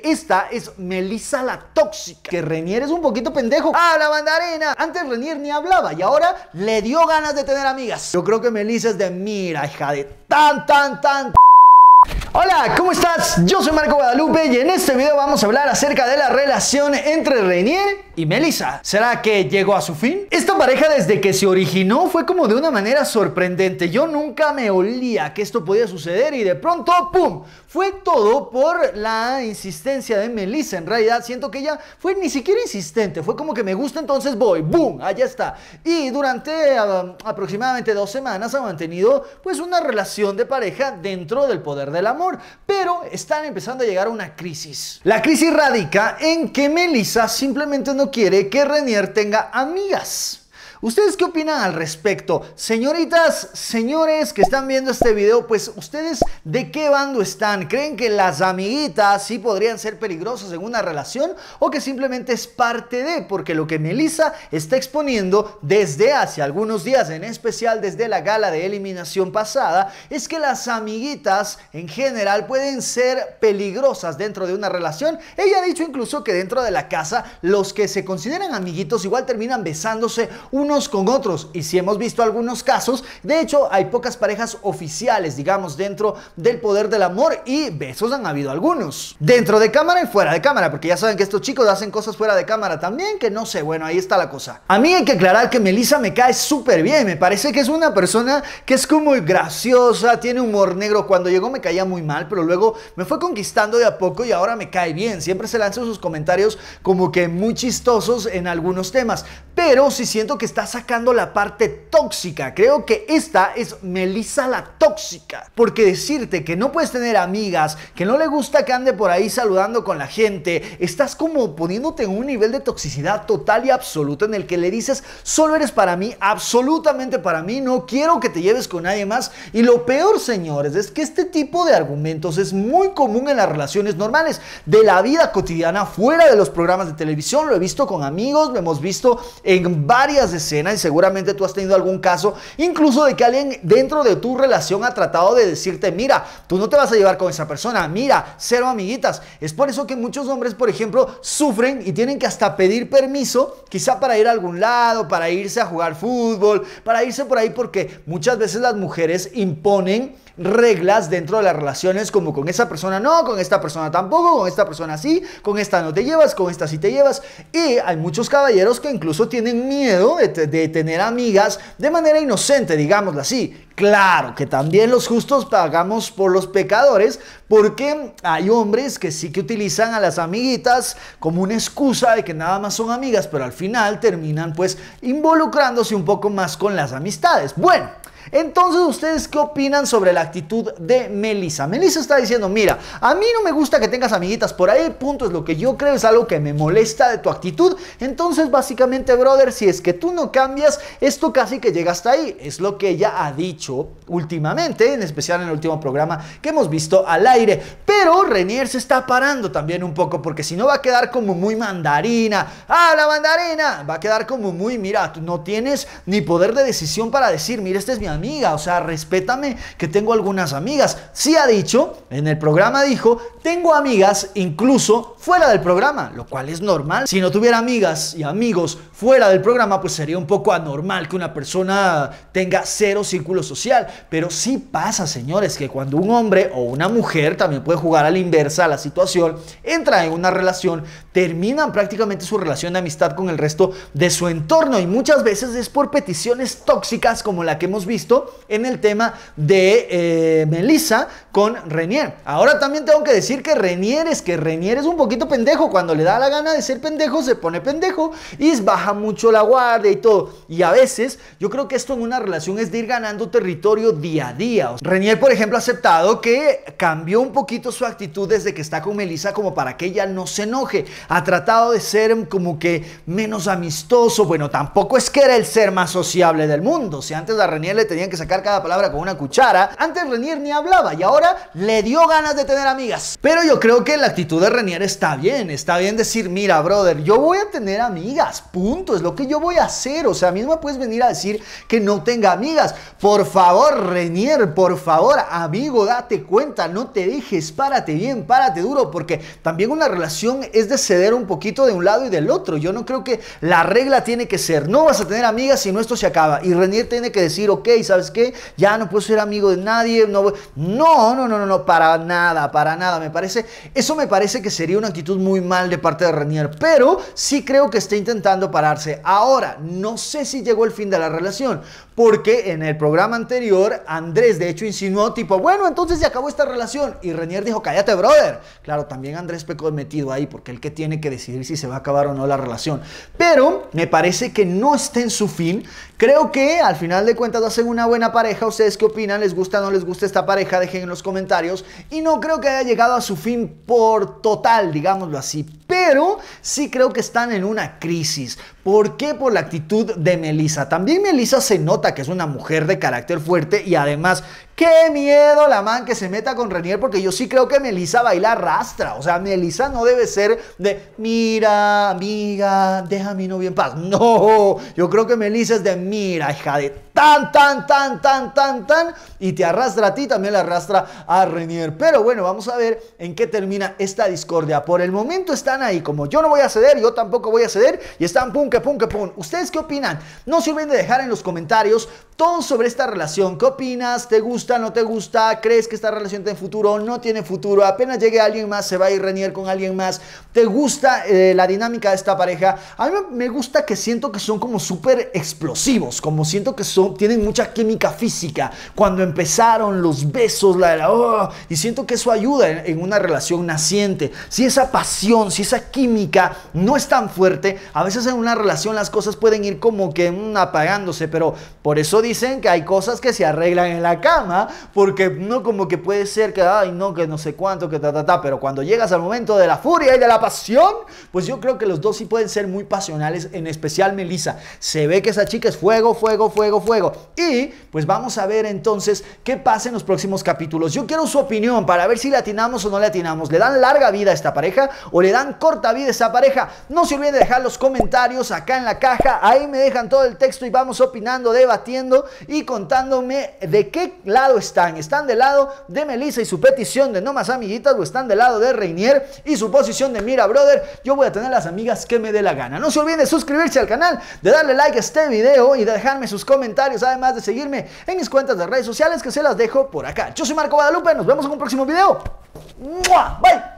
Esta es Melissa la tóxica. Que Renier es un poquito pendejo. Habla la Antes Renier ni hablaba y ahora le dio ganas de tener amigas. Yo creo que Melissa es de mira, hija de tan, tan, tan. Hola, ¿cómo estás? Yo soy Marco Guadalupe y en este video vamos a hablar acerca de la relación entre Renier y Melissa. ¿Será que llegó a su fin? Esta pareja desde que se originó fue como de una manera sorprendente. Yo nunca me olía que esto podía suceder y de pronto, ¡pum! Fue todo por la insistencia de Melissa. En realidad siento que ella fue ni siquiera insistente, fue como que me gusta entonces voy, ¡boom! Allá está. Y durante um, aproximadamente dos semanas ha mantenido pues una relación de pareja dentro del poder del amor, pero están empezando a llegar a una crisis. La crisis radica en que Melissa simplemente no quiere que Renier tenga amigas. ¿Ustedes qué opinan al respecto? Señoritas, señores que están viendo este video, pues ustedes de qué bando están? ¿Creen que las amiguitas sí podrían ser peligrosas en una relación o que simplemente es parte de? Porque lo que Melissa está exponiendo desde hace algunos días, en especial desde la gala de eliminación pasada, es que las amiguitas en general pueden ser peligrosas dentro de una relación. Ella ha dicho incluso que dentro de la casa los que se consideran amiguitos igual terminan besándose uno con otros y si hemos visto algunos casos, de hecho hay pocas parejas oficiales, digamos, dentro del poder del amor y besos han habido algunos. Dentro de cámara y fuera de cámara, porque ya saben que estos chicos hacen cosas fuera de cámara también, que no sé, bueno, ahí está la cosa. A mí hay que aclarar que Melissa me cae súper bien, me parece que es una persona que es como graciosa, tiene humor negro, cuando llegó me caía muy mal, pero luego me fue conquistando de a poco y ahora me cae bien, siempre se lanza sus comentarios como que muy chistosos en algunos temas, pero sí siento que está sacando la parte tóxica. Creo que esta es Melisa la tóxica. Porque decirte que no puedes tener amigas, que no le gusta que ande por ahí saludando con la gente, estás como poniéndote en un nivel de toxicidad total y absoluta en el que le dices, solo eres para mí, absolutamente para mí, no quiero que te lleves con nadie más. Y lo peor, señores, es que este tipo de argumentos es muy común en las relaciones normales, de la vida cotidiana, fuera de los programas de televisión. Lo he visto con amigos, lo hemos visto en varias de y seguramente tú has tenido algún caso, incluso de que alguien dentro de tu relación ha tratado de decirte, mira, tú no te vas a llevar con esa persona, mira, cero amiguitas. Es por eso que muchos hombres, por ejemplo, sufren y tienen que hasta pedir permiso, quizá para ir a algún lado, para irse a jugar fútbol, para irse por ahí, porque muchas veces las mujeres imponen reglas dentro de las relaciones como con esa persona no, con esta persona tampoco, con esta persona sí, con esta no te llevas, con esta sí te llevas. Y hay muchos caballeros que incluso tienen miedo de, tener amigas de manera inocente, digámoslo así. Claro que también los justos pagamos por los pecadores, porque hay hombres que sí que utilizan a las amiguitas como una excusa de que nada más son amigas, pero al final terminan pues involucrándose un poco más con las amistades. Bueno, entonces, ¿ustedes qué opinan sobre la actitud de Melissa? Melissa está diciendo, mira, a mí no me gusta que tengas amiguitas por ahí, punto, es lo que yo creo, es algo que me molesta de tu actitud. Entonces, básicamente, brother, si es que tú no cambias, esto casi que llega hasta ahí. Es lo que ella ha dicho últimamente, en especial en el último programa que hemos visto al aire. Pero Renier se está parando también un poco, porque si no va a quedar como muy mandarina. ¡Ah, la mandarina! Va a quedar como muy, mira, tú no tienes ni poder de decisión para decir, mira, este es mi amiga, o sea, respétame que tengo algunas amigas. Sí ha dicho, en el programa dijo, tengo amigas incluso fuera del programa, lo cual es normal. Si no tuviera amigas y amigos fuera del programa, pues sería un poco anormal que una persona tenga cero círculo social. Pero sí pasa, señores, que cuando un hombre o una mujer también puede jugar a la inversa la situación, entra en una relación, terminan prácticamente su relación de amistad con el resto de su entorno y muchas veces es por peticiones tóxicas como la que hemos visto en el tema de eh, Melissa con Renier. Ahora también tengo que decir que Renier es que Renier es un poquito pendejo. Cuando le da la gana de ser pendejo, se pone pendejo y baja mucho la guardia y todo. Y a veces yo creo que esto en una relación es de ir ganando territorio día a día. Renier, por ejemplo, ha aceptado que cambió un poquito su actitud desde que está con Melissa como para que ella no se enoje. Ha tratado de ser como que menos amistoso. Bueno, tampoco es que era el ser más sociable del mundo. Si antes a Renier le tenían que sacar cada palabra con una cuchara. Antes Renier ni hablaba y ahora le dio ganas de tener amigas. Pero yo creo que la actitud de Renier está bien. Está bien decir, mira, brother, yo voy a tener amigas, punto. Es lo que yo voy a hacer. O sea, mismo puedes venir a decir que no tenga amigas. Por favor, Renier, por favor, amigo, date cuenta, no te dejes, párate bien, párate duro, porque también una relación es de ceder un poquito de un lado y del otro. Yo no creo que la regla tiene que ser, no vas a tener amigas si no esto se acaba. Y Renier tiene que decir, ok, sabes qué, ya no puedo ser amigo de nadie, no, no, no, no, no, no, para nada, para nada, me parece, eso me parece que sería una actitud muy mal de parte de Renier, pero sí creo que está intentando pararse. Ahora, no sé si llegó el fin de la relación, porque en el programa anterior, Andrés de hecho insinuó tipo, bueno, entonces se acabó esta relación. Y Renier dijo, cállate, brother. Claro, también Andrés pecó metido ahí, porque el que tiene que decidir si se va a acabar o no la relación. Pero me parece que no está en su fin. Creo que al final de cuentas hacen una buena pareja. ¿Ustedes qué opinan? ¿Les gusta o no les gusta esta pareja? Dejen en los comentarios. Y no creo que haya llegado a su fin por total, digámoslo así. Pero sí creo que están en una crisis. ¿Por qué? Por la actitud de Melissa. También Melissa se nota que es una mujer de carácter fuerte y además Qué miedo la man que se meta con Renier, porque yo sí creo que Melissa baila arrastra. O sea, Melissa no debe ser de, mira, amiga, deja a mi novio en paz. No, yo creo que Melissa es de, mira, hija de tan, tan, tan, tan, tan, tan. Y te arrastra a ti, también la arrastra a Renier. Pero bueno, vamos a ver en qué termina esta discordia. Por el momento están ahí, como yo no voy a ceder, yo tampoco voy a ceder. Y están pum, que pum, que pum. ¿Ustedes qué opinan? No se olviden de dejar en los comentarios todo sobre esta relación. ¿Qué opinas? ¿Te gusta? gusta, no te gusta, crees que esta relación tiene futuro, no tiene futuro, apenas llegue alguien más se va a ir reñir con alguien más, te gusta eh, la dinámica de esta pareja. A mí me gusta que siento que son como súper explosivos, como siento que son, tienen mucha química física. Cuando empezaron los besos, la de la... Oh, y siento que eso ayuda en, una relación naciente. Si esa pasión, si esa química no es tan fuerte, a veces en una relación las cosas pueden ir como que mm, apagándose, pero por eso dicen que hay cosas que se arreglan en la cama. ¿ah? porque no como que puede ser que, ay, no, que no sé cuánto, que ta, ta, ta, pero cuando llegas al momento de la furia y de la pasión, pues yo creo que los dos sí pueden ser muy pasionales, en especial Melissa. Se ve que esa chica es fuego, fuego, fuego, fuego. Y pues vamos a ver entonces qué pasa en los próximos capítulos. Yo quiero su opinión para ver si le atinamos o no le atinamos. ¿Le dan larga vida a esta pareja o le dan corta vida a esta pareja? No se olviden de dejar los comentarios acá en la caja. Ahí me dejan todo el texto y vamos opinando, debatiendo y contándome de qué están? ¿Están del lado de Melissa y su petición de no más amiguitas o están de lado de Reinier y su posición de mira, brother, yo voy a tener las amigas que me dé la gana? No se olviden de suscribirse al canal, de darle like a este video y de dejarme sus comentarios, además de seguirme en mis cuentas de redes sociales que se las dejo por acá. Yo soy Marco Guadalupe, nos vemos en un próximo video. Bye.